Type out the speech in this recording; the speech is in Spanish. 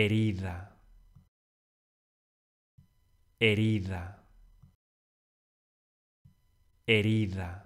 herida, herida, herida.